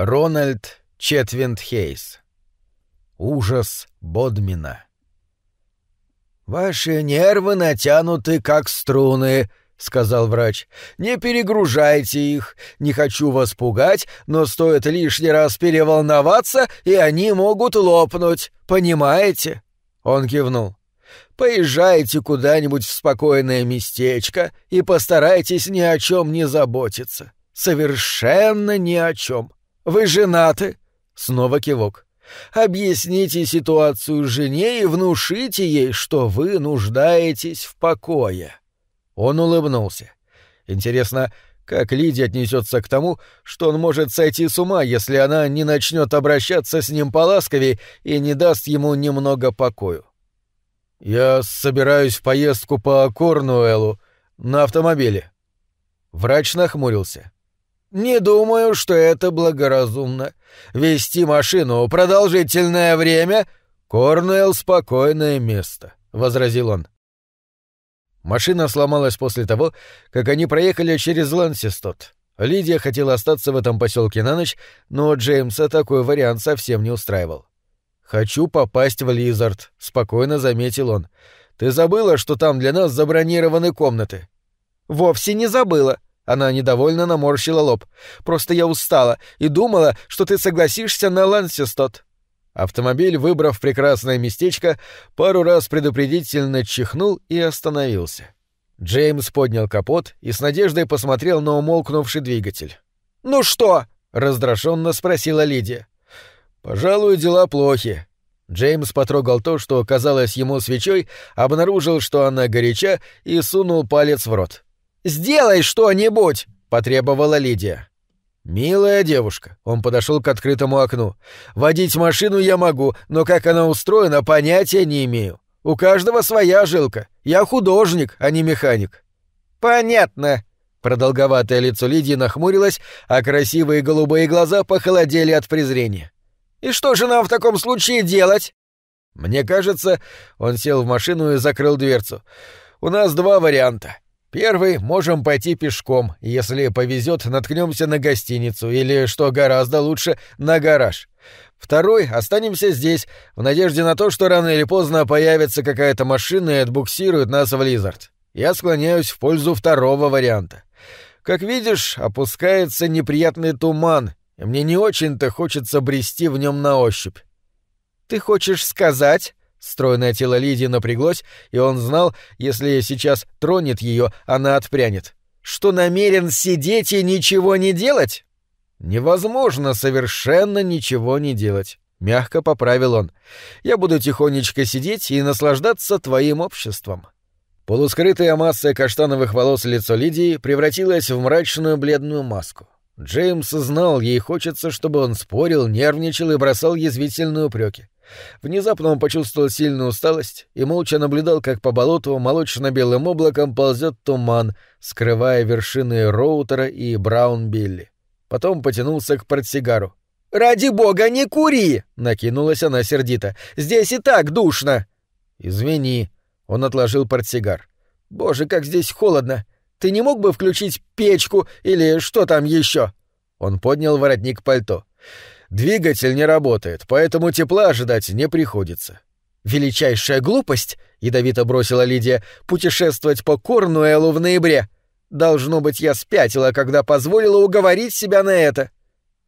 Рональд Четвинд Хейс. Ужас Бодмина. «Ваши нервы натянуты, как струны», — сказал врач. «Не перегружайте их. Не хочу вас пугать, но стоит лишний раз переволноваться, и они могут лопнуть. Понимаете?» Он кивнул. «Поезжайте куда-нибудь в спокойное местечко и постарайтесь ни о чем не заботиться. Совершенно ни о чем. Вы женаты?» Снова кивок. «Объясните ситуацию жене и внушите ей, что вы нуждаетесь в покое». Он улыбнулся. «Интересно, как Лидия отнесется к тому, что он может сойти с ума, если она не начнет обращаться с ним поласковее и не даст ему немного покою. «Я собираюсь в поездку по Корнуэлу на автомобиле». Врач нахмурился. «Не думаю, что это благоразумно. Вести машину продолжительное время — Корнуэлл — спокойное место», — возразил он. Машина сломалась после того, как они проехали через Лансистот. Лидия хотела остаться в этом поселке на ночь, но Джеймса такой вариант совсем не устраивал. «Хочу попасть в Лизард», — спокойно заметил он. «Ты забыла, что там для нас забронированы комнаты?» «Вовсе не забыла», она недовольно наморщила лоб. «Просто я устала и думала, что ты согласишься на Лансистот». Автомобиль, выбрав прекрасное местечко, пару раз предупредительно чихнул и остановился. Джеймс поднял капот и с надеждой посмотрел на умолкнувший двигатель. «Ну что?» — раздраженно спросила Лидия. «Пожалуй, дела плохи». Джеймс потрогал то, что казалось ему свечой, обнаружил, что она горяча, и сунул палец в рот. Сделай что-нибудь!» — потребовала Лидия. «Милая девушка», — он подошел к открытому окну. «Водить машину я могу, но как она устроена, понятия не имею. У каждого своя жилка. Я художник, а не механик». «Понятно», Продолговатое лицо Лидии нахмурилось, а красивые голубые глаза похолодели от презрения. «И что же нам в таком случае делать?» «Мне кажется...» — он сел в машину и закрыл дверцу. «У нас два варианта. Первый можем пойти пешком, если повезет, наткнемся на гостиницу или, что гораздо лучше, на гараж. Второй останемся здесь, в надежде на то, что рано или поздно появится какая-то машина и отбуксирует нас в Лизард. Я склоняюсь в пользу второго варианта. Как видишь, опускается неприятный туман, и мне не очень-то хочется брести в нем на ощупь. «Ты хочешь сказать?» Стройное тело Лидии напряглось, и он знал, если сейчас тронет ее, она отпрянет. «Что намерен сидеть и ничего не делать?» «Невозможно совершенно ничего не делать», — мягко поправил он. «Я буду тихонечко сидеть и наслаждаться твоим обществом». Полускрытая масса каштановых волос лицо Лидии превратилась в мрачную бледную маску. Джеймс знал, ей хочется, чтобы он спорил, нервничал и бросал язвительные упреки. Внезапно он почувствовал сильную усталость и молча наблюдал, как по болоту молочно-белым облаком ползет туман, скрывая вершины Роутера и Браун-Билли. Потом потянулся к портсигару. «Ради бога, не кури!» — накинулась она сердито. «Здесь и так душно!» «Извини», — он отложил портсигар. «Боже, как здесь холодно! Ты не мог бы включить печку или что там еще?» Он поднял воротник пальто. «Пальто». Двигатель не работает, поэтому тепла ожидать не приходится. Величайшая глупость, ядовито бросила Лидия, путешествовать по Корнуэлу в ноябре. Должно быть, я спятила, когда позволила уговорить себя на это.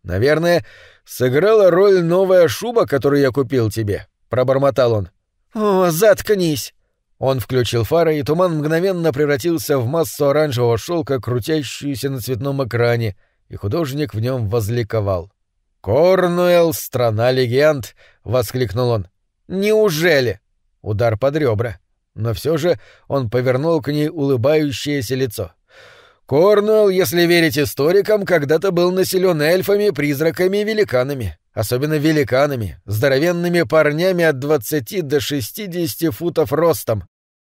Наверное, сыграла роль новая шуба, которую я купил тебе, пробормотал он. О, заткнись. Он включил фары, и туман мгновенно превратился в массу оранжевого шелка, крутящуюся на цветном экране, и художник в нем возликовал. «Корнуэлл — страна легенд!» — воскликнул он. «Неужели?» — удар под ребра. Но все же он повернул к ней улыбающееся лицо. «Корнуэлл, если верить историкам, когда-то был населен эльфами, призраками и великанами. Особенно великанами, здоровенными парнями от 20 до 60 футов ростом.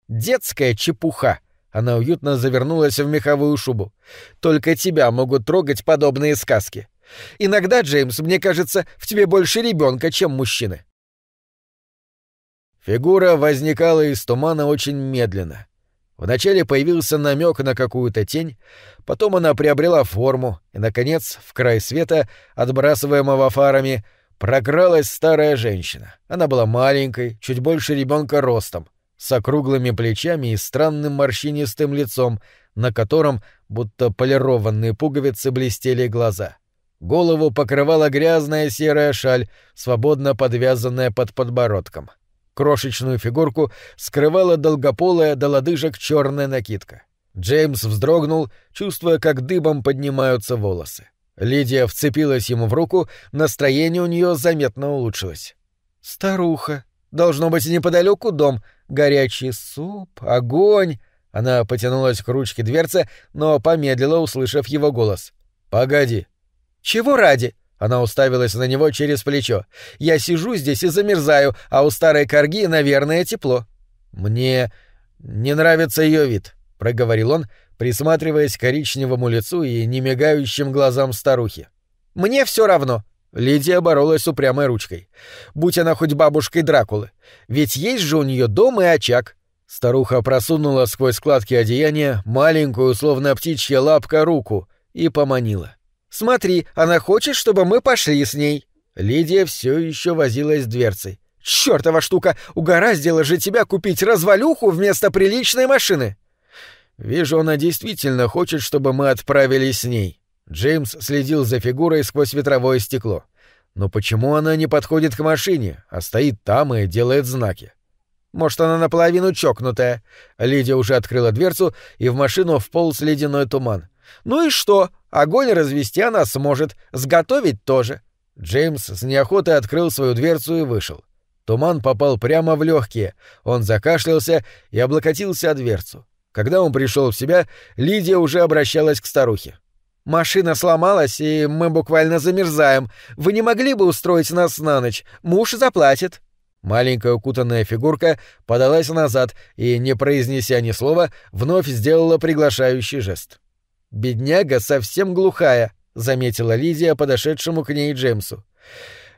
Детская чепуха!» Она уютно завернулась в меховую шубу. «Только тебя могут трогать подобные сказки. Иногда, Джеймс, мне кажется, в тебе больше ребенка, чем мужчины. Фигура возникала из тумана очень медленно. Вначале появился намек на какую-то тень, потом она приобрела форму, и, наконец, в край света, отбрасываемого фарами, прокралась старая женщина. Она была маленькой, чуть больше ребенка ростом, с округлыми плечами и странным морщинистым лицом, на котором, будто полированные пуговицы, блестели глаза. — Голову покрывала грязная серая шаль, свободно подвязанная под подбородком. Крошечную фигурку скрывала долгополая до лодыжек черная накидка. Джеймс вздрогнул, чувствуя, как дыбом поднимаются волосы. Лидия вцепилась ему в руку, настроение у нее заметно улучшилось. «Старуха. Должно быть неподалеку дом. Горячий суп, огонь». Она потянулась к ручке дверцы, но помедлила, услышав его голос. «Погоди». «Чего ради?» Она уставилась на него через плечо. «Я сижу здесь и замерзаю, а у старой корги, наверное, тепло». «Мне не нравится ее вид», — проговорил он, присматриваясь к коричневому лицу и немигающим глазам старухи. «Мне все равно», Лидия боролась упрямой ручкой. Будь она хоть бабушкой Дракулы. Ведь есть же у нее дом и очаг. Старуха просунула сквозь складки одеяния маленькую, словно птичья лапка, руку и поманила. Смотри, она хочет, чтобы мы пошли с ней». Лидия все еще возилась с дверцей. «Чёртова штука! Угораздило же тебя купить развалюху вместо приличной машины!» «Вижу, она действительно хочет, чтобы мы отправились с ней». Джеймс следил за фигурой сквозь ветровое стекло. «Но почему она не подходит к машине, а стоит там и делает знаки?» Может, она наполовину чокнутая. Лидия уже открыла дверцу, и в машину вполз ледяной туман. «Ну и что?» Огонь развести она сможет, сготовить тоже. Джеймс с неохотой открыл свою дверцу и вышел. Туман попал прямо в легкие. Он закашлялся и облокотился о дверцу. Когда он пришел в себя, Лидия уже обращалась к старухе. Машина сломалась, и мы буквально замерзаем. Вы не могли бы устроить нас на ночь? Муж заплатит. Маленькая укутанная фигурка подалась назад и, не произнеся ни слова, вновь сделала приглашающий жест. Бедняга совсем глухая, заметила Лидия подошедшему к ней Джеймсу.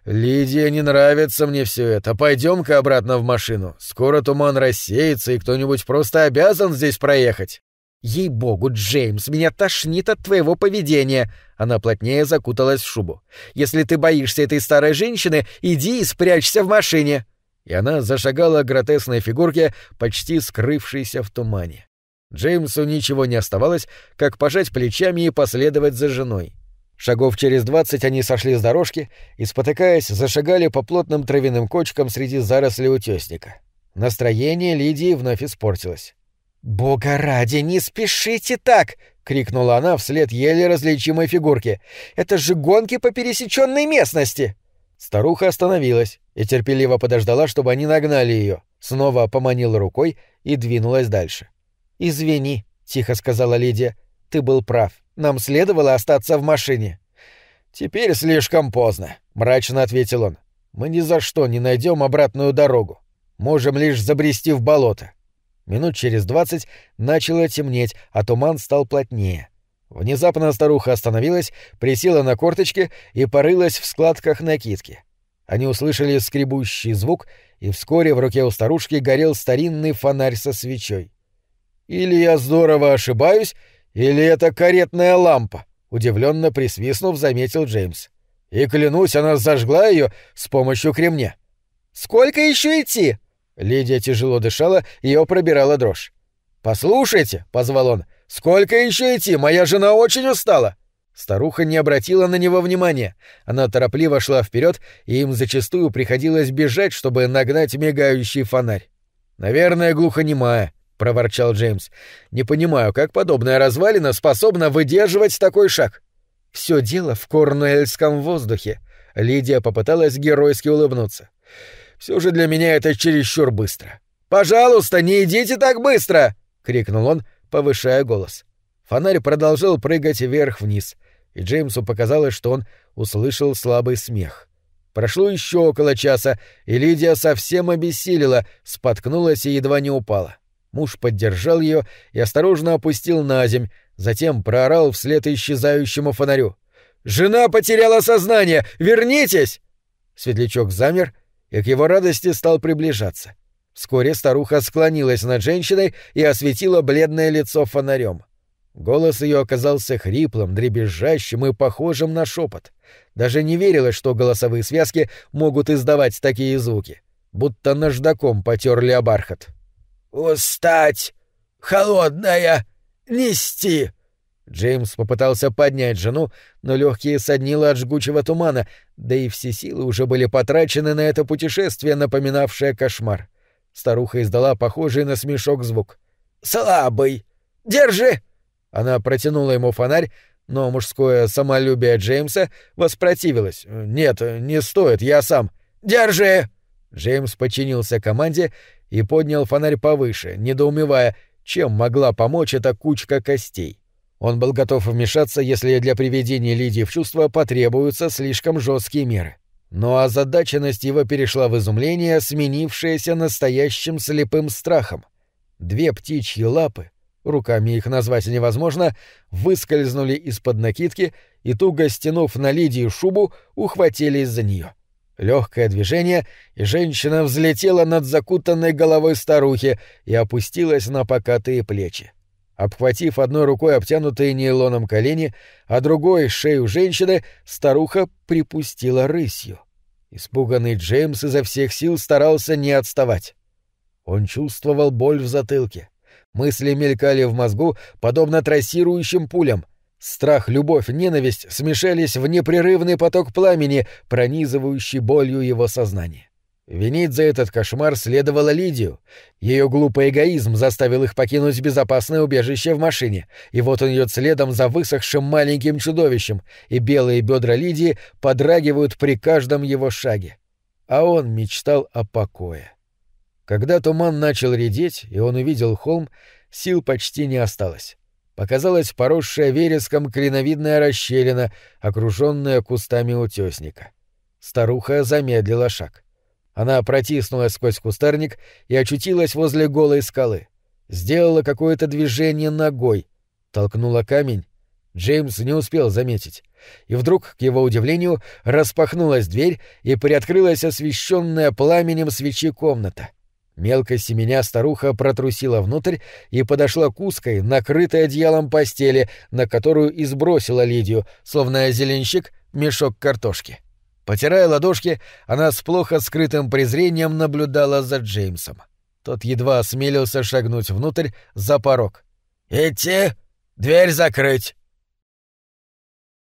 Лидия, не нравится мне все это. Пойдем-ка обратно в машину. Скоро туман рассеется, и кто-нибудь просто обязан здесь проехать. «Ей-богу, Джеймс, меня тошнит от твоего поведения!» Она плотнее закуталась в шубу. «Если ты боишься этой старой женщины, иди и спрячься в машине!» И она зашагала к гротесной фигурке, почти скрывшейся в тумане. Джеймсу ничего не оставалось, как пожать плечами и последовать за женой. Шагов через двадцать они сошли с дорожки и, спотыкаясь, зашагали по плотным травяным кочкам среди зарослей утесника. Настроение Лидии вновь испортилось. «Бога ради, не спешите так!» — крикнула она вслед еле различимой фигурке. «Это же гонки по пересеченной местности!» Старуха остановилась и терпеливо подождала, чтобы они нагнали ее, снова поманила рукой и двинулась дальше. — «Извини», — тихо сказала Лидия, — «ты был прав. Нам следовало остаться в машине». «Теперь слишком поздно», — мрачно ответил он. «Мы ни за что не найдем обратную дорогу. Можем лишь забрести в болото». Минут через двадцать начало темнеть, а туман стал плотнее. Внезапно старуха остановилась, присела на корточки и порылась в складках накидки. Они услышали скребущий звук, и вскоре в руке у старушки горел старинный фонарь со свечой. Или я здорово ошибаюсь, или это каретная лампа, удивленно присвистнув, заметил Джеймс. И клянусь, она зажгла ее с помощью кремня. Сколько еще идти? Лидия тяжело дышала, ее пробирала дрожь. Послушайте, позвал он, сколько еще идти? Моя жена очень устала. Старуха не обратила на него внимания. Она торопливо шла вперед, и им зачастую приходилось бежать, чтобы нагнать мигающий фонарь. Наверное, глухонемая, проворчал Джеймс. Не понимаю, как подобная развалина способна выдерживать такой шаг. Все дело в корнуэльском воздухе. Лидия попыталась геройски улыбнуться. Все же для меня это чересчур быстро. Пожалуйста, не идите так быстро! крикнул он, повышая голос. Фонарь продолжал прыгать вверх-вниз, и Джеймсу показалось, что он услышал слабый смех. Прошло еще около часа, и Лидия совсем обессилила, споткнулась и едва не упала. Муж поддержал ее и осторожно опустил на земь, затем проорал вслед исчезающему фонарю. «Жена потеряла сознание! Вернитесь!» Светлячок замер и к его радости стал приближаться. Вскоре старуха склонилась над женщиной и осветила бледное лицо фонарем. Голос ее оказался хриплым, дребезжащим и похожим на шепот. Даже не верилось, что голосовые связки могут издавать такие звуки. Будто наждаком потерли бархат. «Устать! Холодная! Нести!» Джеймс попытался поднять жену, но легкие соднило от жгучего тумана, да и все силы уже были потрачены на это путешествие, напоминавшее кошмар. Старуха издала похожий на смешок звук. «Слабый! Держи!» Она протянула ему фонарь, но мужское самолюбие Джеймса воспротивилось. «Нет, не стоит, я сам». «Держи!» Джеймс подчинился команде и поднял фонарь повыше, недоумевая, чем могла помочь эта кучка костей. Он был готов вмешаться, если для приведения Лидии в чувство потребуются слишком жесткие меры. Но озадаченность его перешла в изумление, сменившееся настоящим слепым страхом. Две птичьи лапы, руками их назвать невозможно, выскользнули из-под накидки и, туго стянув на Лидии шубу, ухватились за нее. Легкое движение, и женщина взлетела над закутанной головой старухи и опустилась на покатые плечи. Обхватив одной рукой обтянутые нейлоном колени, а другой — шею женщины, старуха припустила рысью. Испуганный Джеймс изо всех сил старался не отставать. Он чувствовал боль в затылке. Мысли мелькали в мозгу, подобно трассирующим пулям — Страх, любовь, ненависть смешались в непрерывный поток пламени, пронизывающий болью его сознание. Винить за этот кошмар следовало Лидию. Ее глупый эгоизм заставил их покинуть безопасное убежище в машине, и вот он идет следом за высохшим маленьким чудовищем, и белые бедра Лидии подрагивают при каждом его шаге. А он мечтал о покое. Когда туман начал редеть, и он увидел холм, сил почти не осталось показалась поросшая вереском кленовидная расщелина, окруженная кустами утесника. Старуха замедлила шаг. Она протиснулась сквозь кустарник и очутилась возле голой скалы. Сделала какое-то движение ногой, толкнула камень. Джеймс не успел заметить. И вдруг, к его удивлению, распахнулась дверь и приоткрылась освещенная пламенем свечи комната. Мелко семеня старуха протрусила внутрь и подошла к узкой, накрытой одеялом постели, на которую и сбросила Лидию, словно зеленщик мешок картошки. Потирая ладошки, она с плохо скрытым презрением наблюдала за Джеймсом. Тот едва осмелился шагнуть внутрь, за порог. «Идти! Дверь закрыть!»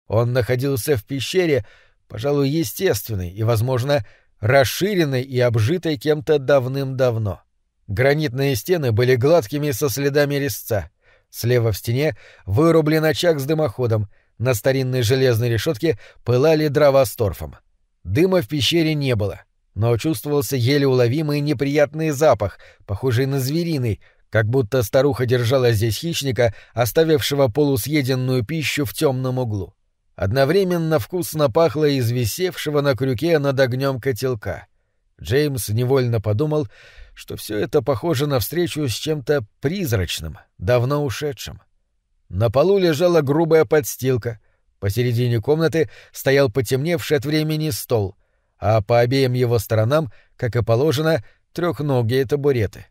Он находился в пещере, пожалуй, естественной и, возможно, расширенной и обжитой кем-то давным-давно. Гранитные стены были гладкими со следами резца. Слева в стене вырублен очаг с дымоходом, на старинной железной решетке пылали дрова с торфом. Дыма в пещере не было, но чувствовался еле уловимый неприятный запах, похожий на звериный, как будто старуха держала здесь хищника, оставившего полусъеденную пищу в темном углу. Одновременно вкусно пахло из висевшего на крюке над огнем котелка. Джеймс невольно подумал, что все это похоже на встречу с чем-то призрачным, давно ушедшим. На полу лежала грубая подстилка, посередине комнаты стоял потемневший от времени стол, а по обеим его сторонам, как и положено, трехногие табуреты.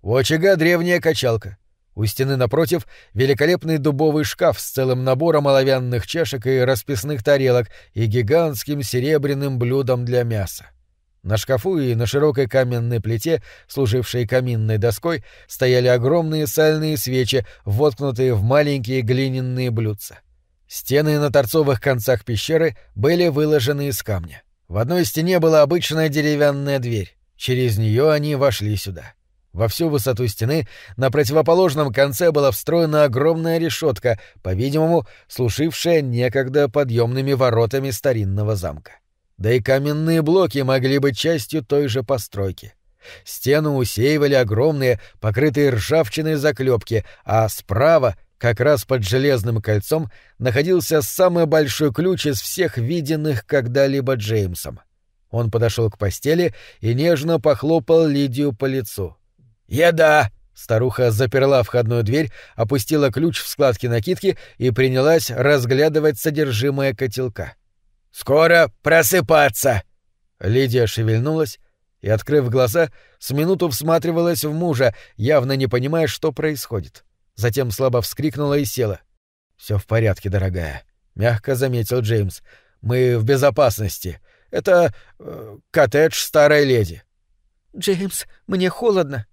У очага древняя качалка — у стены напротив великолепный дубовый шкаф с целым набором оловянных чашек и расписных тарелок и гигантским серебряным блюдом для мяса. На шкафу и на широкой каменной плите, служившей каминной доской, стояли огромные сальные свечи, воткнутые в маленькие глиняные блюдца. Стены на торцовых концах пещеры были выложены из камня. В одной стене была обычная деревянная дверь. Через нее они вошли сюда. Во всю высоту стены на противоположном конце была встроена огромная решетка, по-видимому, слушившая некогда подъемными воротами старинного замка. Да и каменные блоки могли быть частью той же постройки. Стену усеивали огромные, покрытые ржавчиной заклепки, а справа, как раз под железным кольцом, находился самый большой ключ из всех виденных когда-либо Джеймсом. Он подошел к постели и нежно похлопал Лидию по лицу. «Еда!» Старуха заперла входную дверь, опустила ключ в складки накидки и принялась разглядывать содержимое котелка. «Скоро просыпаться!» Лидия шевельнулась и, открыв глаза, с минуту всматривалась в мужа, явно не понимая, что происходит. Затем слабо вскрикнула и села. «Все в порядке, дорогая», — мягко заметил Джеймс. «Мы в безопасности. Это... Э, коттедж старой леди». «Джеймс, мне холодно»,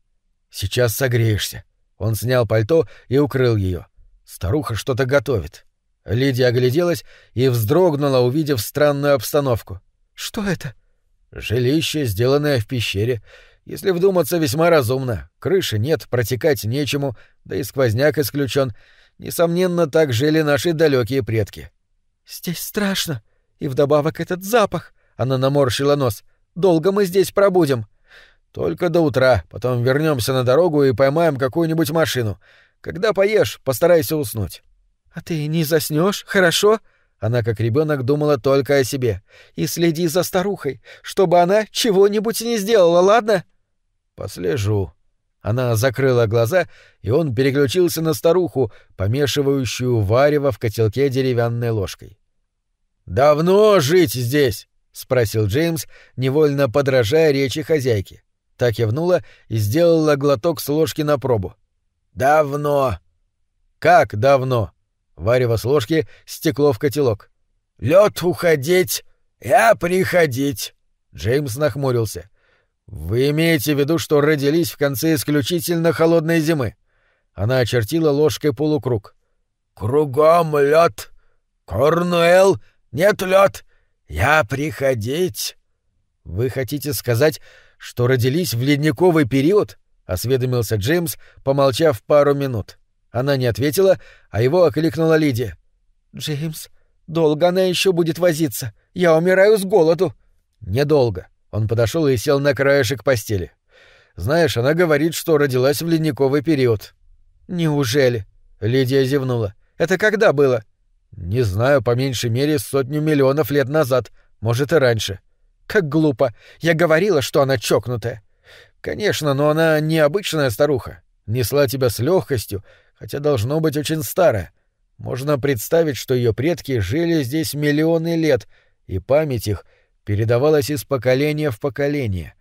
Сейчас согреешься. Он снял пальто и укрыл ее. Старуха что-то готовит. Лидия огляделась и вздрогнула, увидев странную обстановку. «Что это?» «Жилище, сделанное в пещере. Если вдуматься, весьма разумно. Крыши нет, протекать нечему, да и сквозняк исключен. Несомненно, так жили наши далекие предки». «Здесь страшно. И вдобавок этот запах!» — она наморщила нос. «Долго мы здесь пробудем?» Только до утра, потом вернемся на дорогу и поймаем какую-нибудь машину. Когда поешь, постарайся уснуть. А ты не заснешь, хорошо? Она, как ребенок, думала только о себе. И следи за старухой, чтобы она чего-нибудь не сделала, ладно? Послежу. Она закрыла глаза, и он переключился на старуху, помешивающую варево в котелке деревянной ложкой. «Давно жить здесь?» — спросил Джеймс, невольно подражая речи хозяйки. Так явнула и сделала глоток с ложки на пробу. «Давно». «Как давно?» Варево с ложки стекло в котелок. Лед уходить, я а приходить». Джеймс нахмурился. «Вы имеете в виду, что родились в конце исключительно холодной зимы?» Она очертила ложкой полукруг. «Кругом лед. Корнуэлл, нет лед. Я приходить». «Вы хотите сказать, что родились в ледниковый период?» — осведомился Джеймс, помолчав пару минут. Она не ответила, а его окликнула Лидия. «Джеймс, долго она еще будет возиться. Я умираю с голоду». «Недолго». Он подошел и сел на краешек постели. «Знаешь, она говорит, что родилась в ледниковый период». «Неужели?» — Лидия зевнула. «Это когда было?» «Не знаю, по меньшей мере сотню миллионов лет назад, может и раньше». Как глупо. Я говорила, что она чокнутая. Конечно, но она необычная старуха. Несла тебя с легкостью, хотя должно быть очень старая. Можно представить, что ее предки жили здесь миллионы лет, и память их передавалась из поколения в поколение.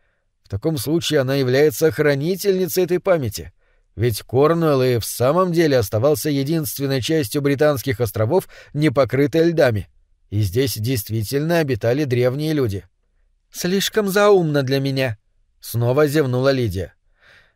В таком случае она является хранительницей этой памяти. Ведь Корнуэлл и в самом деле оставался единственной частью британских островов, не покрытой льдами. И здесь действительно обитали древние люди. — «Слишком заумно для меня», — снова зевнула Лидия.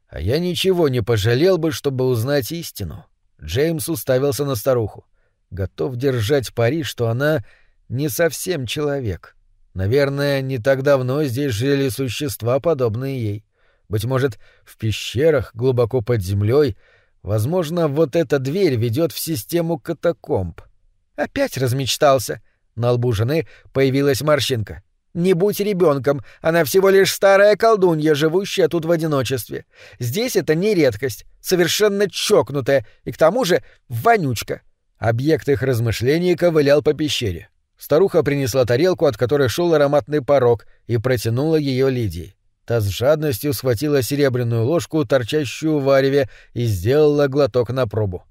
«А я ничего не пожалел бы, чтобы узнать истину». Джеймс уставился на старуху. Готов держать пари, что она не совсем человек. Наверное, не так давно здесь жили существа, подобные ей. Быть может, в пещерах, глубоко под землей. Возможно, вот эта дверь ведет в систему катакомб. Опять размечтался. На лбу жены появилась морщинка. Не будь ребенком, она всего лишь старая колдунья, живущая тут в одиночестве. Здесь это не редкость, совершенно чокнутая и к тому же вонючка. Объект их размышлений ковылял по пещере. Старуха принесла тарелку, от которой шел ароматный порог, и протянула ее Лидии. Та с жадностью схватила серебряную ложку, торчащую в ареве, и сделала глоток на пробу.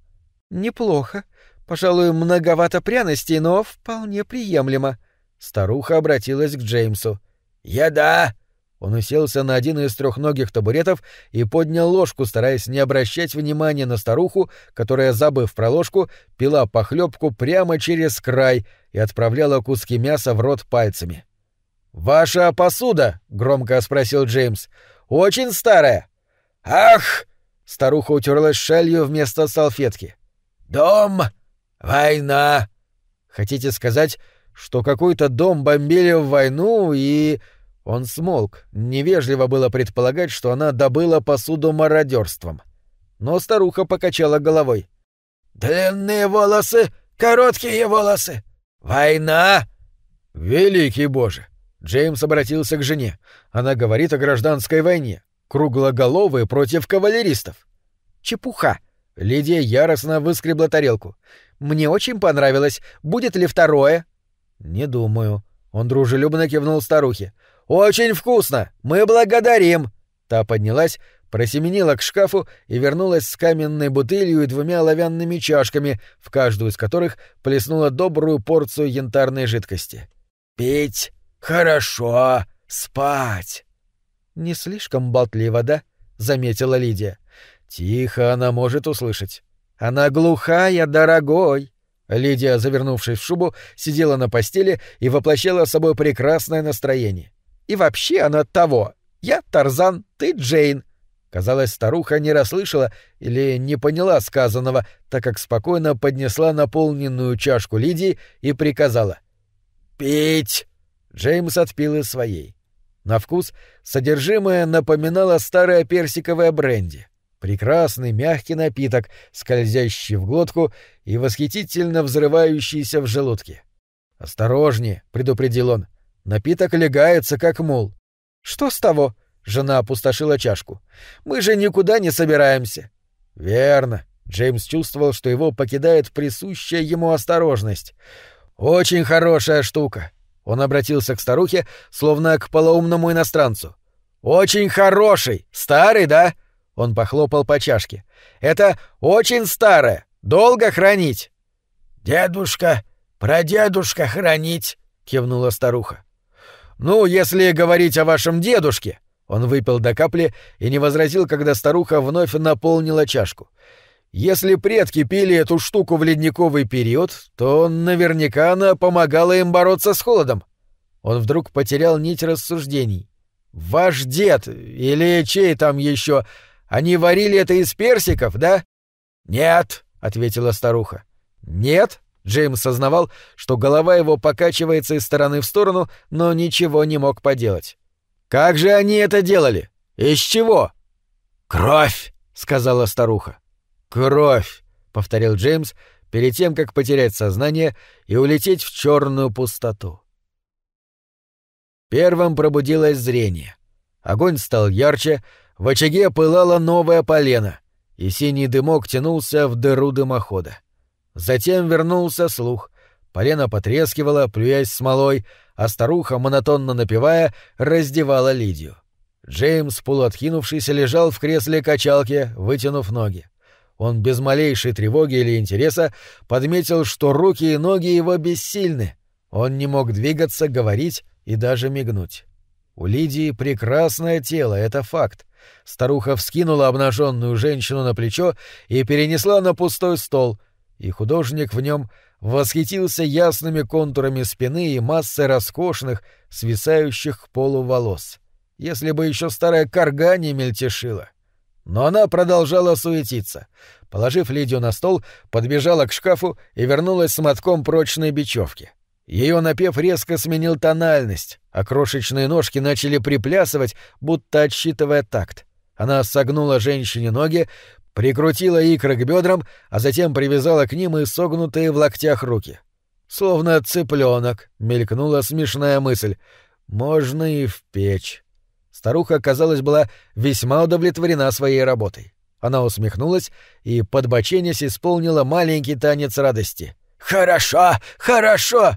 «Неплохо. Пожалуй, многовато пряностей, но вполне приемлемо», Старуха обратилась к Джеймсу. «Еда!» Он уселся на один из трехногих табуретов и поднял ложку, стараясь не обращать внимания на старуху, которая, забыв про ложку, пила похлебку прямо через край и отправляла куски мяса в рот пальцами. «Ваша посуда?» — громко спросил Джеймс. «Очень старая». «Ах!» — старуха утерлась шалью вместо салфетки. «Дом! Война!» «Хотите сказать, что какой-то дом бомбили в войну и... Он смолк. Невежливо было предполагать, что она добыла посуду мародерством. Но старуха покачала головой. «Длинные волосы, короткие волосы! Война!» «Великий Боже!» Джеймс обратился к жене. Она говорит о гражданской войне. Круглоголовые против кавалеристов. «Чепуха!» Лидия яростно выскребла тарелку. «Мне очень понравилось. Будет ли второе?» «Не думаю». Он дружелюбно кивнул старухе. «Очень вкусно! Мы благодарим!» Та поднялась, просеменила к шкафу и вернулась с каменной бутылью и двумя оловянными чашками, в каждую из которых плеснула добрую порцию янтарной жидкости. «Пить! Хорошо! Спать!» «Не слишком болтлива, да?» — заметила Лидия. «Тихо она может услышать. Она глухая, дорогой!» Лидия, завернувшись в шубу, сидела на постели и воплощала собой прекрасное настроение. «И вообще она того. Я Тарзан, ты Джейн». Казалось, старуха не расслышала или не поняла сказанного, так как спокойно поднесла наполненную чашку Лидии и приказала. «Пить!» Джеймс отпил из своей. На вкус содержимое напоминало старое персиковое бренди. Прекрасный мягкий напиток, скользящий в глотку и восхитительно взрывающийся в желудке. «Осторожнее», — предупредил он. «Напиток легается, как мул». «Что с того?» — жена опустошила чашку. «Мы же никуда не собираемся». «Верно». Джеймс чувствовал, что его покидает присущая ему осторожность. «Очень хорошая штука». Он обратился к старухе, словно к полоумному иностранцу. «Очень хороший! Старый, да? Он похлопал по чашке. «Это очень старое! Долго хранить!» «Дедушка, прадедушка хранить!» — кивнула старуха. «Ну, если говорить о вашем дедушке...» Он выпил до капли и не возразил, когда старуха вновь наполнила чашку. «Если предки пили эту штуку в ледниковый период, то наверняка она помогала им бороться с холодом». Он вдруг потерял нить рассуждений. «Ваш дед или чей там еще они варили это из персиков, да? Нет, ответила старуха. Нет? Джеймс сознавал, что голова его покачивается из стороны в сторону, но ничего не мог поделать. Как же они это делали? Из чего? Кровь, сказала старуха. Кровь, повторил Джеймс перед тем, как потерять сознание и улететь в черную пустоту. Первым пробудилось зрение. Огонь стал ярче, в очаге пылала новая полена, и синий дымок тянулся в дыру дымохода. Затем вернулся слух. Полено потрескивало, плюясь смолой, а старуха, монотонно напевая, раздевала Лидию. Джеймс, полуоткинувшийся, лежал в кресле качалки, вытянув ноги. Он без малейшей тревоги или интереса подметил, что руки и ноги его бессильны. Он не мог двигаться, говорить и даже мигнуть. У Лидии прекрасное тело, это факт. Старуха вскинула обнаженную женщину на плечо и перенесла на пустой стол, и художник в нем восхитился ясными контурами спины и массой роскошных, свисающих к полу волос. Если бы еще старая карга не мельтешила. Но она продолжала суетиться. Положив Лидию на стол, подбежала к шкафу и вернулась с мотком прочной бечевки. Ее напев резко сменил тональность, а крошечные ножки начали приплясывать, будто отсчитывая такт. Она согнула женщине ноги, прикрутила икры к бедрам, а затем привязала к ним и согнутые в локтях руки. Словно цыпленок, мелькнула смешная мысль. Можно и в печь. Старуха, казалось, была весьма удовлетворена своей работой. Она усмехнулась и, под боченец исполнила маленький танец радости. «Хорошо! Хорошо!»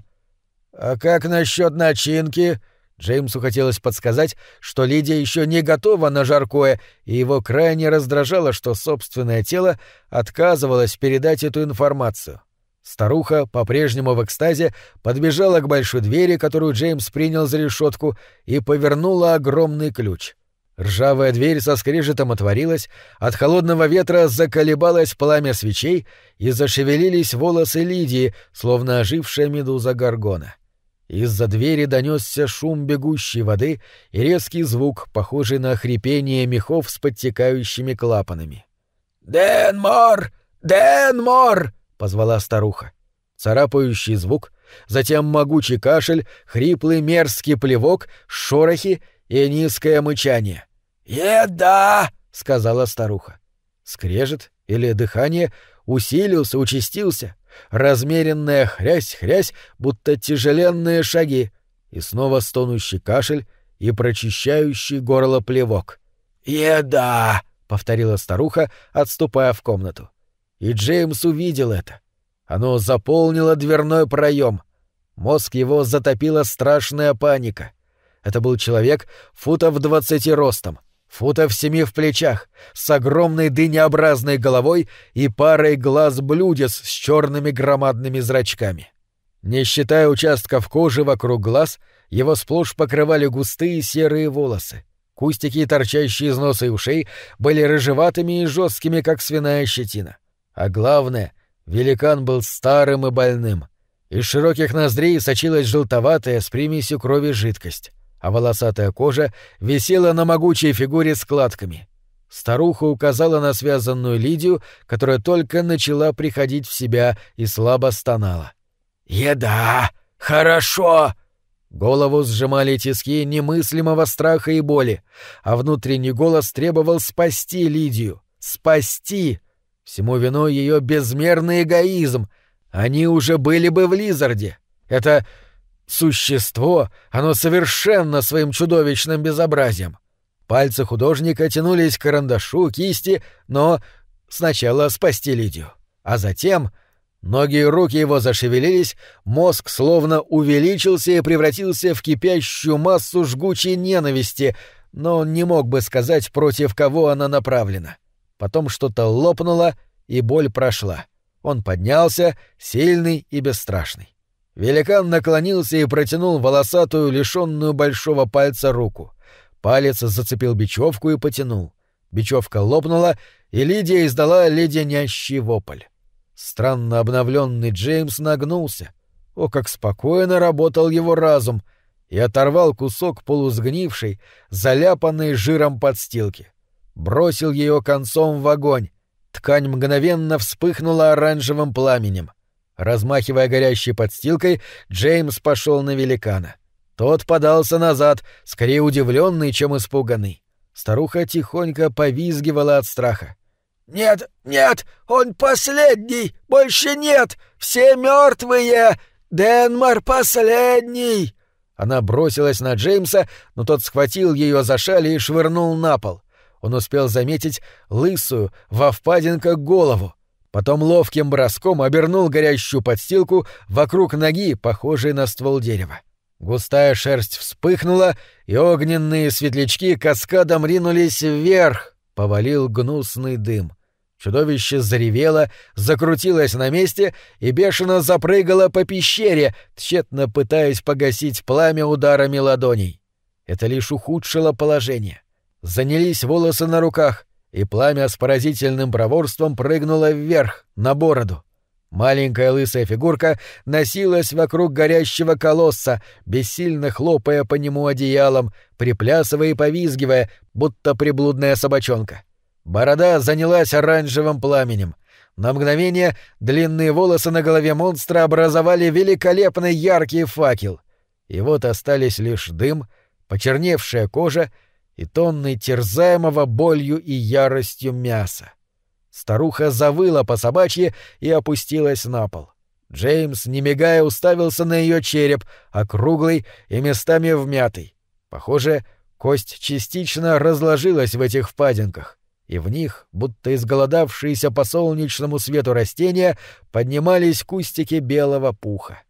«А как насчет начинки?» Джеймсу хотелось подсказать, что Лидия еще не готова на жаркое, и его крайне раздражало, что собственное тело отказывалось передать эту информацию. Старуха, по-прежнему в экстазе, подбежала к большой двери, которую Джеймс принял за решетку, и повернула огромный ключ. Ржавая дверь со скрежетом отворилась, от холодного ветра заколебалось пламя свечей и зашевелились волосы Лидии, словно ожившая медуза горгона. Из-за двери донесся шум бегущей воды и резкий звук, похожий на хрипение мехов с подтекающими клапанами. «Денмор! Денмор!» — позвала старуха. Царапающий звук, затем могучий кашель, хриплый мерзкий плевок, шорохи и низкое мычание. «Еда!» — сказала старуха. Скрежет или дыхание усилился, участился — Размеренная хрясь-хрясь, будто тяжеленные шаги, и снова стонущий кашель и прочищающий горло плевок. «Еда!» — повторила старуха, отступая в комнату. И Джеймс увидел это. Оно заполнило дверной проем. Мозг его затопила страшная паника. Это был человек футов двадцати ростом — футов семи в плечах, с огромной дынеобразной головой и парой глаз-блюдец с черными громадными зрачками. Не считая участков кожи вокруг глаз, его сплошь покрывали густые серые волосы. Кустики, торчащие из носа и ушей, были рыжеватыми и жесткими, как свиная щетина. А главное, великан был старым и больным. Из широких ноздрей сочилась желтоватая с примесью крови жидкость а волосатая кожа висела на могучей фигуре складками. Старуха указала на связанную Лидию, которая только начала приходить в себя и слабо стонала. «Еда! Хорошо!» Голову сжимали тиски немыслимого страха и боли, а внутренний голос требовал спасти Лидию. Спасти! Всему виной ее безмерный эгоизм. Они уже были бы в Лизарде. Это Существо, оно совершенно своим чудовищным безобразием. Пальцы художника тянулись к карандашу, кисти, но сначала спасти Лидию. А затем ноги и руки его зашевелились, мозг словно увеличился и превратился в кипящую массу жгучей ненависти, но он не мог бы сказать, против кого она направлена. Потом что-то лопнуло, и боль прошла. Он поднялся, сильный и бесстрашный. Великан наклонился и протянул волосатую, лишенную большого пальца руку. Палец зацепил бечевку и потянул. Бечевка лопнула, и Лидия издала леденящий вопль. Странно обновленный Джеймс нагнулся. О, как спокойно работал его разум! И оторвал кусок полусгнившей, заляпанной жиром подстилки. Бросил ее концом в огонь. Ткань мгновенно вспыхнула оранжевым пламенем. Размахивая горящей подстилкой, Джеймс пошел на великана. Тот подался назад, скорее удивленный, чем испуганный. Старуха тихонько повизгивала от страха. «Нет, нет, он последний, больше нет, все мертвые, Денмар последний!» Она бросилась на Джеймса, но тот схватил ее за шали и швырнул на пол. Он успел заметить лысую, во впадинках голову. Потом ловким броском обернул горящую подстилку вокруг ноги, похожей на ствол дерева. Густая шерсть вспыхнула, и огненные светлячки каскадом ринулись вверх, повалил гнусный дым. Чудовище заревело, закрутилось на месте и бешено запрыгало по пещере, тщетно пытаясь погасить пламя ударами ладоней. Это лишь ухудшило положение. Занялись волосы на руках, и пламя с поразительным проворством прыгнуло вверх, на бороду. Маленькая лысая фигурка носилась вокруг горящего колосса, бессильно хлопая по нему одеялом, приплясывая и повизгивая, будто приблудная собачонка. Борода занялась оранжевым пламенем. На мгновение длинные волосы на голове монстра образовали великолепный яркий факел. И вот остались лишь дым, почерневшая кожа — и тонны терзаемого болью и яростью мяса. Старуха завыла по собачье и опустилась на пол. Джеймс, не мигая, уставился на ее череп, округлый и местами вмятый. Похоже, кость частично разложилась в этих впадинках, и в них, будто изголодавшиеся по солнечному свету растения, поднимались кустики белого пуха.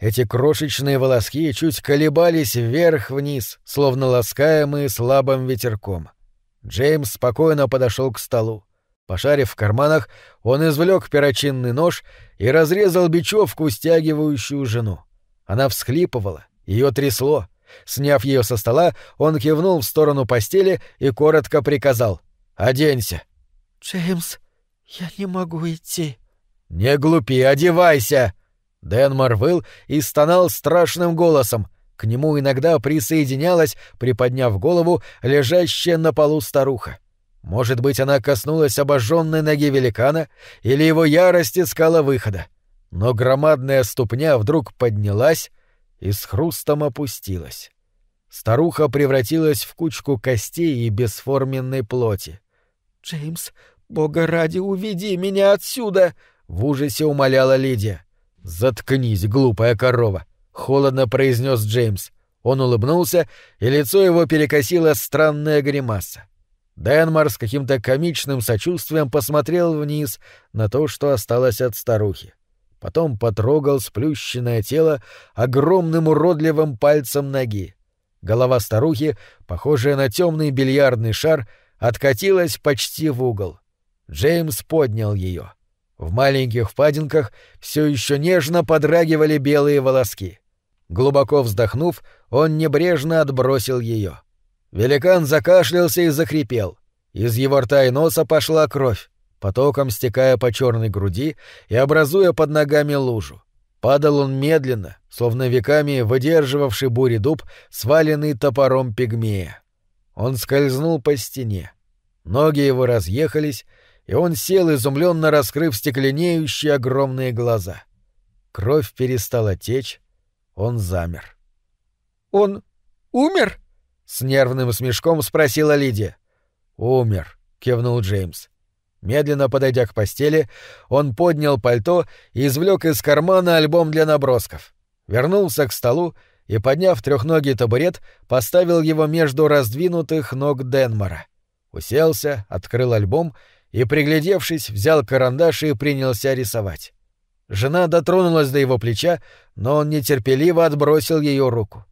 Эти крошечные волоски чуть колебались вверх-вниз, словно ласкаемые слабым ветерком. Джеймс спокойно подошел к столу. Пошарив в карманах, он извлек перочинный нож и разрезал бечевку, стягивающую жену. Она всхлипывала, ее трясло. Сняв ее со стола, он кивнул в сторону постели и коротко приказал «Оденься». «Джеймс, я не могу идти». «Не глупи, одевайся!» Дэн Марвел и стонал страшным голосом. К нему иногда присоединялась, приподняв голову, лежащая на полу старуха. Может быть, она коснулась обожженной ноги великана, или его ярость искала выхода. Но громадная ступня вдруг поднялась и с хрустом опустилась. Старуха превратилась в кучку костей и бесформенной плоти. «Джеймс, бога ради, уведи меня отсюда!» — в ужасе умоляла Лидия. «Заткнись, глупая корова!» — холодно произнес Джеймс. Он улыбнулся, и лицо его перекосило странная гримаса. Денмар с каким-то комичным сочувствием посмотрел вниз на то, что осталось от старухи. Потом потрогал сплющенное тело огромным уродливым пальцем ноги. Голова старухи, похожая на темный бильярдный шар, откатилась почти в угол. Джеймс поднял ее. В маленьких впадинках все еще нежно подрагивали белые волоски. Глубоко вздохнув, он небрежно отбросил ее. Великан закашлялся и захрипел. Из его рта и носа пошла кровь, потоком стекая по черной груди и образуя под ногами лужу. Падал он медленно, словно веками выдерживавший бури дуб, сваленный топором пигмея. Он скользнул по стене. Ноги его разъехались, и он сел, изумленно раскрыв стекленеющие огромные глаза. Кровь перестала течь, он замер. «Он умер?» — с нервным смешком спросила Лидия. «Умер», — кивнул Джеймс. Медленно подойдя к постели, он поднял пальто и извлек из кармана альбом для набросков. Вернулся к столу и, подняв трехногий табурет, поставил его между раздвинутых ног Денмора. Уселся, открыл альбом и, приглядевшись, взял карандаш и принялся рисовать. Жена дотронулась до его плеча, но он нетерпеливо отбросил ее руку.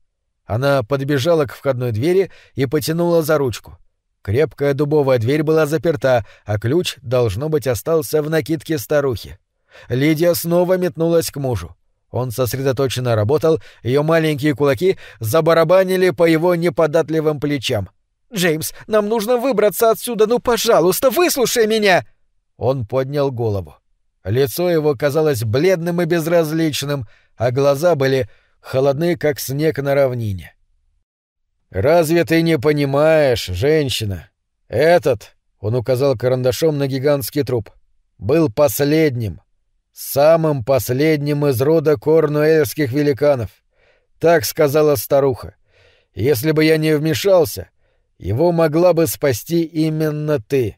Она подбежала к входной двери и потянула за ручку. Крепкая дубовая дверь была заперта, а ключ, должно быть, остался в накидке старухи. Лидия снова метнулась к мужу. Он сосредоточенно работал, ее маленькие кулаки забарабанили по его неподатливым плечам — Джеймс, нам нужно выбраться отсюда, ну, пожалуйста, выслушай меня!» Он поднял голову. Лицо его казалось бледным и безразличным, а глаза были холодны, как снег на равнине. «Разве ты не понимаешь, женщина? Этот, — он указал карандашом на гигантский труп, — был последним, самым последним из рода корнуэльских великанов. Так сказала старуха. Если бы я не вмешался, — его могла бы спасти именно ты.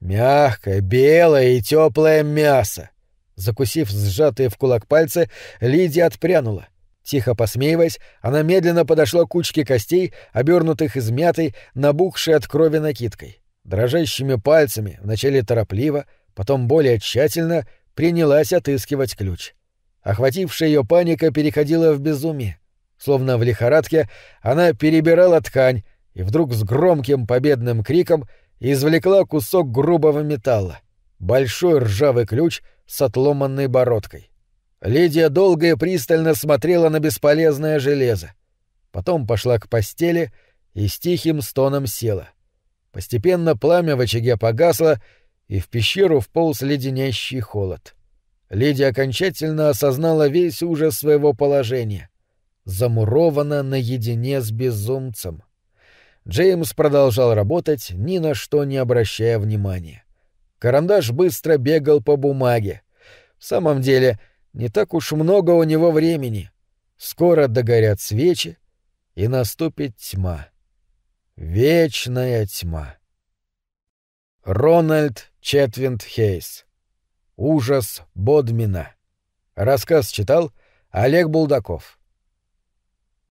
Мягкое, белое и теплое мясо. Закусив сжатые в кулак пальцы, Лидия отпрянула. Тихо посмеиваясь, она медленно подошла к кучке костей, обернутых измятой, набухшей от крови накидкой. Дрожащими пальцами, вначале торопливо, потом более тщательно, принялась отыскивать ключ. Охватившая ее паника переходила в безумие. Словно в лихорадке, она перебирала ткань, и вдруг с громким победным криком извлекла кусок грубого металла, большой ржавый ключ с отломанной бородкой. Лидия долго и пристально смотрела на бесполезное железо. Потом пошла к постели и с тихим стоном села. Постепенно пламя в очаге погасло, и в пещеру вполз леденящий холод. Лидия окончательно осознала весь ужас своего положения. Замурована наедине с безумцем. — Джеймс продолжал работать, ни на что не обращая внимания. Карандаш быстро бегал по бумаге. В самом деле, не так уж много у него времени. Скоро догорят свечи, и наступит тьма. Вечная тьма. Рональд Четвинд Хейс. Ужас Бодмина. Рассказ читал Олег Булдаков.